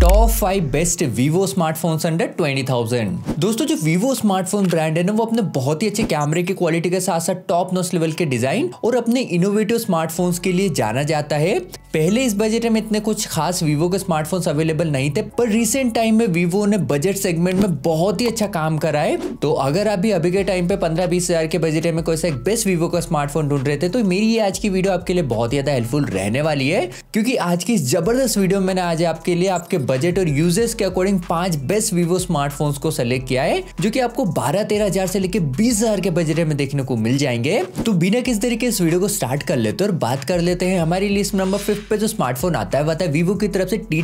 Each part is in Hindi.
todo top five best Vivo smartphone under twenty thousand दोस्तों जो वीवो स्मार्टफोन ब्रांड है ना वो अपने बहुत ही अच्छे कैमरे की क्वालिटी के साथ साथ टॉप नोस लेवल के डिजाइन और अपने इनोवेटिव स्मार्टफोन्स के लिए जाना जाता है पहले इस बजट में इतने कुछ खास वीवो के स्मार्टफोन्स अवेलेबल नहीं थे पर रिसेंट टाइम में वीवो ने बजट सेगमेंट में बहुत ही अच्छा काम करा है तो अगर आप भी अभी के टाइम पे पंद्रह बीस हजार के बजट में कोई सा एक बेस्ट वीवो का स्मार्टफोन ढूंढ रहे थे तो मेरी ये आज की वीडियो आपके लिए बहुत ही ज्यादा हेल्पफुल रहने वाली है क्योंकि आज की जबरदस्त वीडियो मैंने आज आपके लिए आपके बजट और यूजर्स के अकॉर्डिंग पांच बेस्ट वीवो स्मार्टफोन्स को सेलेक्ट किया है जो कि आपको बारह तेरह हजार से लेकर बीस हजार के बजट में देखने को मिल जाएंगे तो बिना किस तरीके इस वीडियो को स्टार्ट कर लेते और बात कर लेते हैं हमारी लिस्ट नंबर फिफ्थ पे जो स्मार्टफोन आता है वह वीवो की तरफ से टी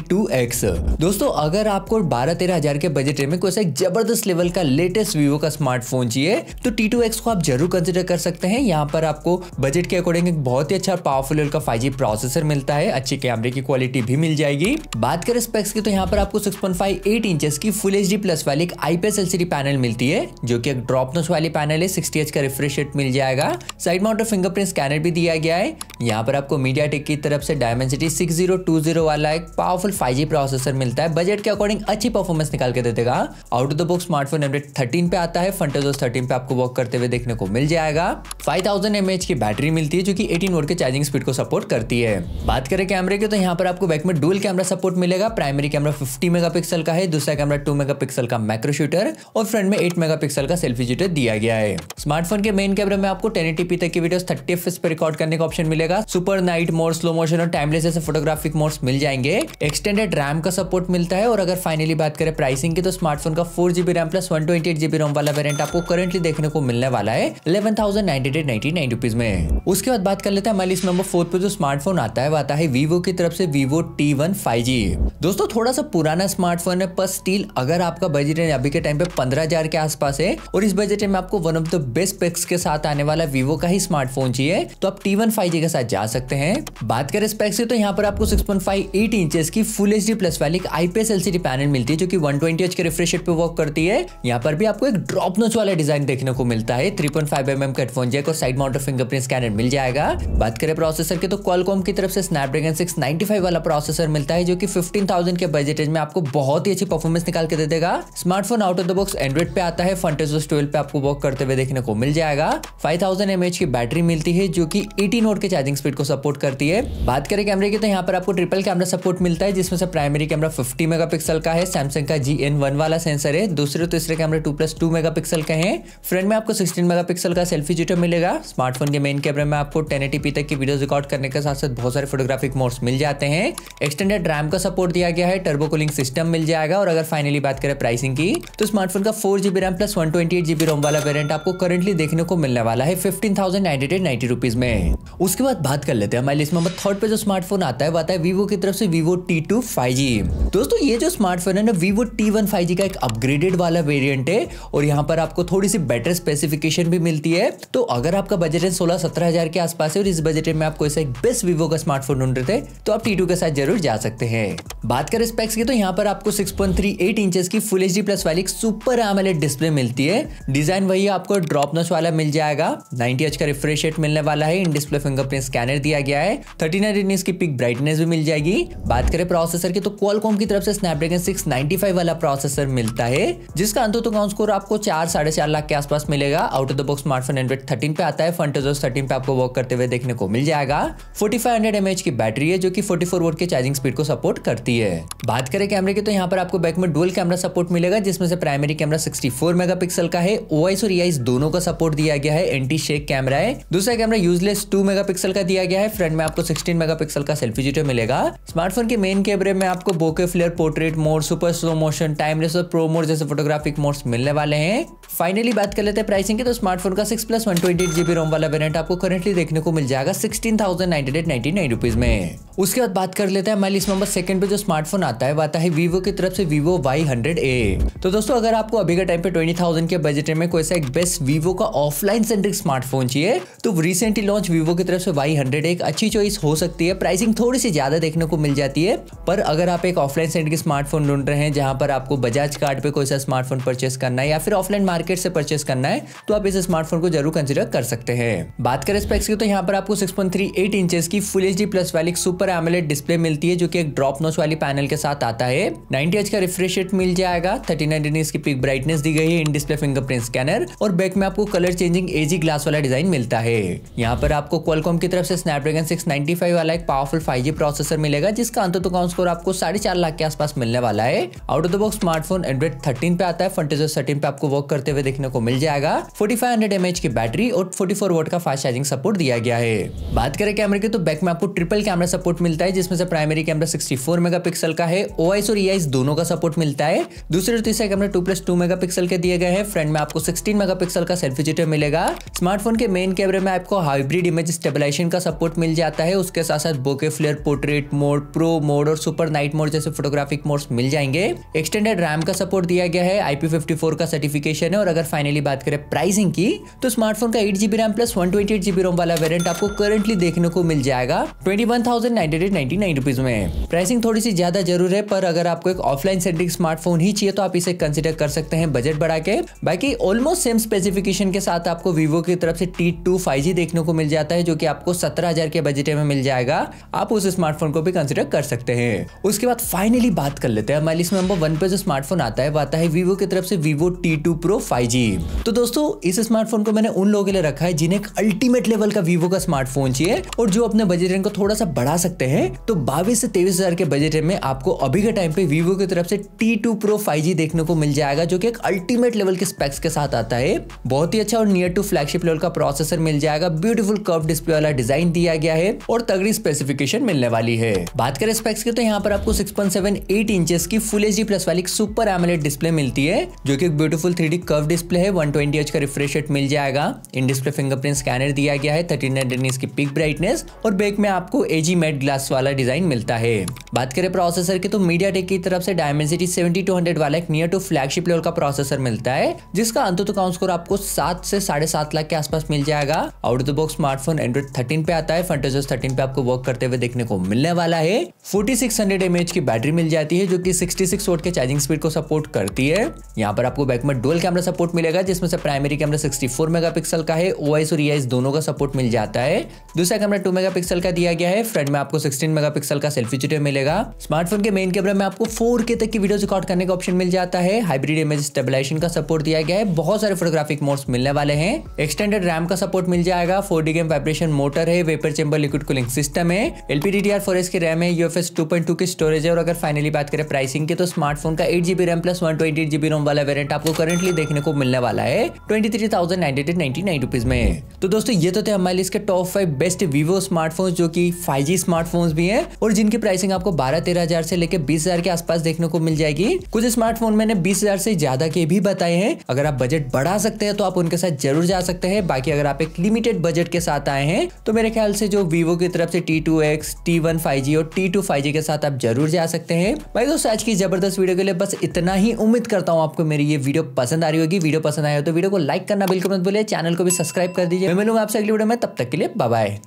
दोस्तों अगर आपको बारह तेरह हजार के बजट में कोई जबरदस्त लेवल का लेटेस्ट वीवो का स्मार्टफोन चाहिए तो टी को आप जरूर कंसिडर कर सकते हैं यहाँ पर आपको बजट के अकॉर्डिंग एक बहुत ही अच्छा पावरफुल का फाइव प्रोसेसर मिलता है अच्छी कैमरे की क्वालिटी भी मिल जाएगी बात करें स्पेक्स की तो यहाँ पर आपको 6.5 पॉइंट इंचेस की फुल एच डी प्लस वाली एक आईपीएस एलसीडी पैनल मिलती है जो कि एक ड्रॉप नोच वाली पैनल है 60 का रिफ्रेश रेट मिल जाएगा साइड माउंट और फिंगरप्रिंट स्कैनर भी दिया गया है यहाँ पर आपको मीडिया टेक की तरफ से डायमेंसिटी 6020 वाला एक पावरफुल 5G प्रोसेसर मिलता है बजट के अकॉर्डिंग अच्छी परफॉर्मेंस निकाल के देगा out of the box smartphone Android thirteen पे आता है फंटेजोस थर्टीन पे आपको वर्क करते हुए देखने को मिल जाएगा फाइव थाउजेंड की बैटरी मिलती है जो की एटीन वोट के चार्जिंग स्पीड को सपोर्ट करती है बात करें कैमरे की तो यहाँ पर आपको बैक में डुअल कैमरा सपोर्ट मिलेगा प्राइमरी कैमरा कैमरा 50 मेगापिक्सल का है दूसरा कैमरा 2 मेगापिक्सल का मैक्रो शूटर और फ्रंट में 8 मेगापिक्सल का सेल्फी शूटर दिया गया है स्मार्टफोन के मेन कैमरे में आपको टेन 1080p तक की वीडियो थर्टी एफ पर रिकॉर्ड करने का ऑप्शन मिलेगा super night mode slow motion और टाइमलेस जैसे फोटोग्राफिक मोड्स मिल जाएंगे एक्सटेंडेड रैम का सपोर्ट मिलता है और अगर फाइनली बात करें प्राइसिंग की तो स्मार्टफोन का four GB RAM plus one twenty eight GB ROM वाला वेरियंट आपको करेंटली देखने को मिलने वाला है इलेवन थाउजेंड नाइन रुपीज में उसके बाद बात कर लेते हैं हमारी लिस्ट नंबर फोर पर जो स्मार्टफोन आता है वो आता है वीवो की तरफ से वीवो टी वन दोस्तों थोड़ा सा पुराना स्मार्टफोन है पर स्टील अगर आपका बजट है अभी के टाइम पे पंद्रह हजार के आसपास है और इस बजट में आपको one of the best picks के साथ आने वाला वीवो का ही स्मार्टफोन चाहिए तो आप टी वन फाइव जी के साथ जा सकते हैं बात करें स्पेक्स की तो यहाँ पर आपको six point five eight inch की फुल एच डी प्लस वाली आईपीएस एलसीडी पैनल मिलती है जो की वन ट्वेंटी एच के रिफ्रेश पे वर्क करती है यहाँ पर भी आपको एक ड्रॉप नोच वाला डिजाइन देखने को मिलता है three point five M M का हेडफोन जैक और साइड माउंट फिंगरप्रिंट स्कैनर मिल जाएगा बात करें प्रोसेसर के तो क्वालकॉम की तरफ से स्नैपड्रैगन सिक्स नाइन्टी फाइव वाला प्रोसेसर मिलता है जो की फिफ्टीन थाउजेंड के बजट एज में आपको बहुत ही अच्छी परफॉर्मेंस निकाल के दे देगा smartphone out of the box Android पे आता है फंटेजोस ट्वेल्व पे आपको वर्क करते हुए देखने को मिल जाएगा फाइव थाउजेंड की बैटरी मिलती है जो की एटी नोट के चार्जिंग स्पीड को सपोर्ट करती है बात करें कैमरे की तो यहाँ पर आपको ट्रिपल कैमरा सपोर्ट मिलता है जिसमें से प्राइमरी कैमरा फिफ्टी मेगा का है सैमसंग का जी वाला सेंसर है दूसरे तीसरे कैमरे टू प्लस टू मेगा के हैं फ्रंट में आपको सिक्सटीन मेगा का सेल्फी जीटर मिलेगा स्मार्टफोन के मेन कैमरे में आपको टेन तक की वीडियो रिकॉर्ड करने के साथ साथ बहुत सारे फोटोग्राफिक मोड्स मिल जाते हैं एक्सटेंडेड रैम का सपोर्ट दिया गया है टर्बो कूलिंग सिस्टम मिल जाएगा और अगर फाइनली बात करें प्राइसिंग की तो स्मार्टफोन का four GB RAM plus one twenty eight GB ROM वाला वेरियंट आपको करेंटली देखने को मिलने वाला है fifteen thousand nine hundred ninety rupees में उसके बाद बात कर लेते हैं हमारे लिस्ट में थर्ड पे जो स्मार्टफोन आता है वो आता है वीवो की तरफ से Vivo T two five G दोस्तों ये जो स्मार्टफोन है ना Vivo T one five G का एक अपग्रेडेड वाला वेरियंट है और यहाँ पर आपको थोड़ी सी बेटर स्पेसिफिकेशन भी मिलती है तो अगर आपका बजट है सोलह सत्रह हजार के आसपास है और इस बजट में आपको ऐसा एक बेस्ट वीवो का स्मार्टफोन ढूंढ रहे थे तो आप टी टू के साथ जरूर जा सकते हैं बात करें स्पेक मैक्स की तो यहाँ पर आपको 6.38 इंचेस की फुल एच प्लस वाली सुपर एम एल डिस्प्ले मिलती है डिजाइन वही आपको ड्रॉप नॉच वाला मिल जाएगा 90 का रिफ्रेश रेट मिलने वाला है इन डिस्प्ले फिंगरप्रिंट स्कैनर दिया गया है थर्टी नाइन की पिक ब्राइटनेस भी मिल जाएगी बात करें प्रोसेसर की तो क्वालकॉम की तरफ से स्नैपड्रैगन सिक्स वाला प्रोसेसर मिलता है जिसका अंत अंतोतोकाउंट स्कोर आपको चार साढ़े लाख के आसपास मिलेगा out of the box smartphone Android thirteen पे आता है फंटोजोस थर्टीन पे आपको वर्क करते हुए देखने को मिल जाएगा फोर्टी फाइव की बैटरी है जो की फोर्टी फोर के चार्जिंग स्पीड को सपोर्ट करती है बात करें कैमरे की तो यहाँ पर आपको बैक में डुअल कैमरा सपोर्ट मिलेगा जिसमें से प्राइमरी कैमरा 64 मेगापिक्सल का है ओआईस और ईआईस दोनों का सपोर्ट दिया गया है एंटी शेक कैमरा है दूसरा कैमरा यूजलेस 2 मेगापिक्सल का दिया गया है फ्रंट में आपको 16 मेगापिक्सल का सेल्फी जीटर मिलेगा स्मार्टफोन के मेन कैमरे में आपको bokeh flare portrait mode super slow motion time और प्रो मोड जैसे फोटोग्राफिक मोड मिलने वाले हैं फाइनली बात कर लेते हैं प्राइसिंग की तो स्मार्टफोन का six plus one twenty GB ROM वाला वेरियंट आपको करेंटली देखने को मिल जाएगा sixteen thousand nine hundred ninety nine rupees में उसके बाद बात कर लेते हैं हमारी लिस्ट नंबर सेकंड पे जो स्मार्टफोन आता आता है वो आता है वीवो की तरफ से वीवो वाई हंड्रेड ए तो दोस्तों अगर आपको अभी के टाइम पे ट्वेंटी थाउजेंड के बजट में कोई सा एक बेस्ट वीवो का ऑफलाइन सेंट्रिक स्मार्टफोन चाहिए तो रिसेंटली लॉन्च वीवो की तरफ से वाई हंड्रेड एक अच्छी चॉइस हो सकती है प्राइसिंग थोड़ी सी ज्यादा देखने को मिल जाती है पर अगर आप एक ऑफलाइन सेंट्रिक स्मार्टफोन ढूंढ रहे हैं जहां पर आपको बजाज कार्ड पे कोई सा स्मार्टफोन परचेस करना है या फिर ऑफलाइन मार्केट से परचेस करना है तो आप इस स्मार्टफोन को जरूर कंसिडर कर सकते हैं बात करें स्पेक्स की तो यहाँ पर आपको six point three eight inches की फुल एच डी प्लस वाली सुपर एमोलेट डिस्प्ले मिलती है जो कि एक ड्रॉप नोस वाली पैनल के साथ साथ आता है नाइनटी एच का रिफ्रेश रेट मिल जाएगा थर्टी नाइन की पिक ब्राइटनेस दी गई है इन डिस्प्ले फिंगरप्रिंट स्कैनर और बैक में आपको कलर चेंजिंग एजी ग्लास वाला डिजाइन मिलता है यहाँ पर आपको क्वालकॉम की तरफ से स्नैपड्रैगन 695 वाला एक पावरफुल फाइव प्रोसेसर मिलेगा जिसका अंतोकाउंट स्कोर आपको साढ़े चार लाख के आसपास मिलने वाला है out of the box smartphone Android thirteen पे आता है फंटेजर थर्टीन पे आपको वर्क करते हुए देखने को मिल जाएगा फोर्टी फाइव की बैटरी और फोर्टी फोर का फास्ट चार्जिंग सपोर्ट दिया गया है बात करें कैमरे की तो बैक में आपको ट्रिपल कैमरा सपोर्ट मिलता है जिसमें से प्राइमरी कैमरा सिक्सटी फोर का है है ओ और ई e दोनों का सपोर्ट मिलता है दूसरे और तीसरे कैमरे टू प्लस टू मेगा के दिए गए हैं फ्रंट में आपको सिक्सटीन मेगा का सेल्फी जिटर मिलेगा स्मार्टफोन के मेन कैमरे में आपको हाइब्रिड इमेज स्टेबलाइजेशन का सपोर्ट मिल जाता है उसके साथ साथ bokeh flare portrait mode pro mode और सुपर नाइट मोड जैसे फोटोग्राफिक मोड्स मिल जाएंगे एक्सटेंडेड रैम का सपोर्ट दिया गया है आईपी का सर्टिफिकेशन है और अगर फाइनली बात करें प्राइसिंग की तो स्मार्टफोन का eight GB RAM plus one twenty eight GB ROM वाला वेरियंट आपको करेंटली देखने को मिल जाएगा twenty one thousand ninety eight ninety nine rupees में प्राइसिंग थोड़ी सी ज्यादा जरूर जरूर है पर अगर आपको एक ऑफलाइन सेंट्रिक स्मार्टफोन ही चाहिए तो आप इसे कंसिडर कर सकते हैं बजट बढ़ा के बाकी ऑलमोस्ट सेम स्पेसिफिकेशन के साथ आपको वीवो की तरफ से टी टू देखने को मिल जाता है जो की आपको सत्रह के बजट में मिल जाएगा आप उस स्मार्टफोन को भी कंसिडर कर सकते हैं उसके बाद फाइनली बात कर लेते हैं हमारे लिस्ट नंबर वन पे जो स्मार्टफोन आता है वो आता है वीवो की तरफ से Vivo T two pro five तो दोस्तों इस स्मार्टफोन को मैंने उन लोगों के लिए रखा है जिन्हें एक अल्टीमेट लेवल का वीवो का स्मार्टफोन चाहिए और जो अपने बजट रेंज को थोड़ा सा बढ़ा सकते हैं तो बाईस से तेईस हजार के बजट में आपको अभी के टाइम पे वीवो की तरफ से T2 टू प्रो फाइव देखने को मिल जाएगा जो कि एक अल्टीमेट लेवल के स्पेक्स के साथ आता है बहुत ही अच्छा और नियर टू फ्लैगशिप लेवल का प्रोसेसर मिल जाएगा ब्यूटीफुल कर्व डिस्प्ले वाला डिजाइन दिया गया है और तगड़ी स्पेसिफिकेशन मिलने वाली है बात करें स्पेक्स की तो यहाँ पर आपको सिक्स पॉइंट इंचेस की फुल एच प्लस वाली सुपर एमलेट डिस्प्ले मिलती है जो की beautiful three D curve display है वन ट्वेंटी एच का रिफ्रेश रेट मिल जाएगा इन डिस्प्ले फिंगरप्रिंट स्कैनर दिया गया है थर्टी नाइन की पिक ब्राइटनेस और बैक में आपको एजी मेट ग्लास वाला डिजाइन मिलता है बात करें प्रोसेसर के तो मीडिया टेक की तरफ से डायमेंसिटी सेवेंटी टू हंड्रेड वाला एक नियर टू फ्लैगशिप लेवल का प्रोसेसर मिलता है जिसका अंत तो काउंट स्कोर आपको सात से साढ़े सात लाख के आसपास मिल जाएगा out of the box smartphone Android thirteen पे आता है फंटेज थर्टीन पे आपको वर्क करते हुए देखने को मिलने वाला है फोर्टी सिक्स हंड्रेड की बैटरी मिल जाती है जो की सिक्सटी सिक्स वोट के चार्जिंग स्पीड को सपोर्ट करती है यहाँ पर आपको बैक में डुअल कैमरा सपोर्ट मिलेगा जिसमें से primary camera sixty four mega pixel का है ओ और ई e दोनों का सपोर्ट मिल जाता है दूसरा कैमरा टू मेगापिक्सल का दिया गया है फ्रंट में आपको सिक्सटीन मेगापिक्सल का सेल्फी चुटे मिलेगा स्मार्टफोन के मेन कैमरा में आपको फोर के तक की वीडियो रिकॉर्ड करने का ऑप्शन मिल जाता है हाइब्रिड इमेज स्टेबलाइजेशन का सपोर्ट दिया गया है बहुत सारे फोटोग्राफिक मोड्स मिलने वाले हैं एक्सटेंडेड रैम का सपोर्ट मिल जाएगा four D game vibration motor है vapour chamber liquid cooling system है LPD T R four S की रैम है U F S two point two की स्टोरेज है और अगर फाइनली बात करें प्राइसिंग की तो स्मार्टफोन का eight GB RAM plus one twenty GB ROM वाला वेरियंट आपको करेंटली देखने को मिलने वाला है twenty three thousand nine hundred ninety nine rupees में तो दोस्तों ये तो थे हमारे इसके top five best Vivo smartphone जो की फाइव जी स्मार्टफोन भी है और जिनकी प्राइसिंग आपको बारह तेरह हजार से से लेकर बीस के आसपास देखने को मिल जाएगी कुछ स्मार्टफोन मैंने बीस से ज्यादा के भी बताए हैं अगर आप बजट बढ़ा सकते हैं तो आप उनके साथ जरूर जा सकते हैं बाकी अगर आप एक लिमिटेड बजट के साथ आए हैं तो मेरे ख्याल से जो वीवो की तरफ से T two X T one five G और टी टू फाइव जी के साथ आप जरूर जा सकते हैं भाई दोस्तों आज की जबरदस्त वीडियो के लिए बस इतना ही उम्मीद करता हूँ आपको मेरी ये वीडियो पसंद आ रही होगी वीडियो पसंद आया हो तो वीडियो को लाइक करना बिल्कुल मत भूलिए चैनल को भी सब्सक्राइब कर दीजिए मैं मिलूंगा आपसे अगली वीडियो में तब तक के लिए बाय